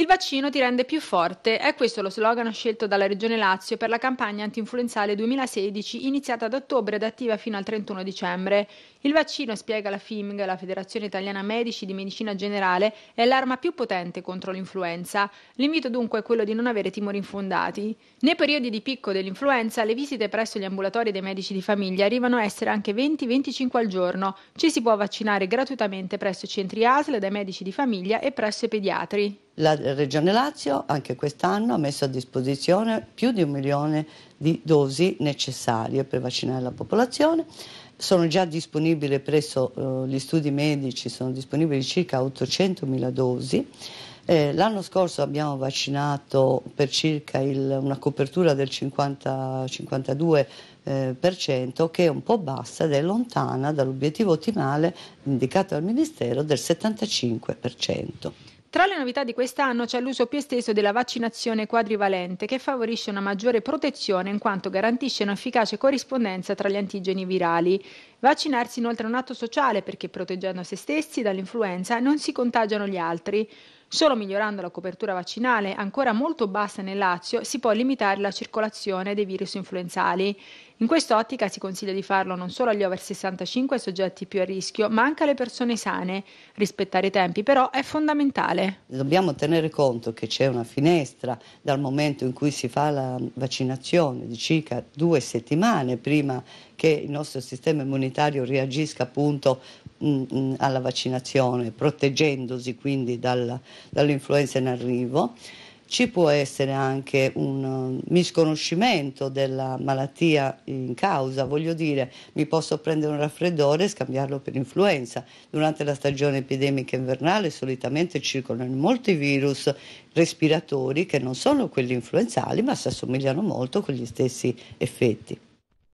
Il vaccino ti rende più forte, è questo lo slogan scelto dalla Regione Lazio per la campagna antinfluenzale 2016 iniziata ad ottobre ed attiva fino al 31 dicembre. Il vaccino, spiega la FIMG, la Federazione Italiana Medici di Medicina Generale, è l'arma più potente contro l'influenza. L'invito dunque è quello di non avere timori infondati. Nei periodi di picco dell'influenza le visite presso gli ambulatori dei medici di famiglia arrivano a essere anche 20-25 al giorno. Ci si può vaccinare gratuitamente presso i centri ASL dai medici di famiglia e presso i pediatri. La Regione Lazio anche quest'anno ha messo a disposizione più di un milione di dosi necessarie per vaccinare la popolazione. Sono già disponibili presso eh, gli studi medici, sono disponibili circa 800.000 dosi. Eh, l'anno scorso abbiamo vaccinato per circa il, una copertura del 50-52% eh, che è un po' bassa ed è lontana dall'obiettivo ottimale indicato dal Ministero del 75%. Tra le novità di quest'anno c'è l'uso più esteso della vaccinazione quadrivalente che favorisce una maggiore protezione in quanto garantisce un'efficace corrispondenza tra gli antigeni virali. Vaccinarsi inoltre è un atto sociale perché proteggendo se stessi dall'influenza non si contagiano gli altri. Solo migliorando la copertura vaccinale, ancora molto bassa nel Lazio, si può limitare la circolazione dei virus influenzali. In quest'ottica si consiglia di farlo non solo agli over 65 soggetti più a rischio, ma anche alle persone sane. Rispettare i tempi però è fondamentale. Dobbiamo tenere conto che c'è una finestra dal momento in cui si fa la vaccinazione di circa due settimane prima che il nostro sistema immunitario reagisca appunto mh, alla vaccinazione, proteggendosi quindi dalla, dall'influenza in arrivo. Ci può essere anche un um, misconoscimento della malattia in causa, voglio dire, mi posso prendere un raffreddore e scambiarlo per influenza. Durante la stagione epidemica invernale solitamente circolano molti virus respiratori che non sono quelli influenzali, ma si assomigliano molto con gli stessi effetti.